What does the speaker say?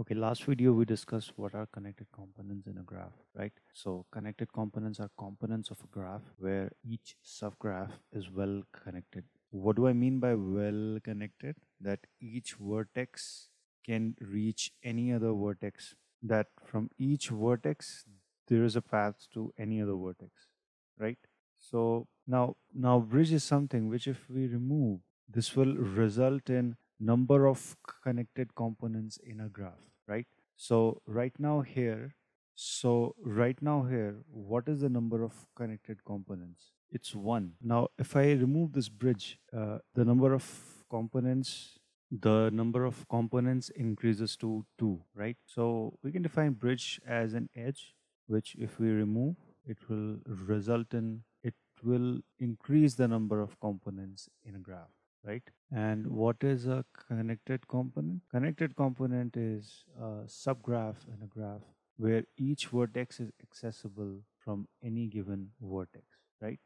Okay, last video we discussed what are connected components in a graph, right? So connected components are components of a graph where each subgraph is well connected. What do I mean by well connected? That each vertex can reach any other vertex, that from each vertex there is a path to any other vertex, right? So now, now bridge is something which if we remove, this will result in number of connected components in a graph, right? So right now here, so right now here, what is the number of connected components? It's one. Now, if I remove this bridge, uh, the number of components the number of components increases to 2 right so we can define bridge as an edge which if we remove it will result in it will increase the number of components in a graph right? And what is a connected component? Connected component is a subgraph in a graph where each vertex is accessible from any given vertex, right?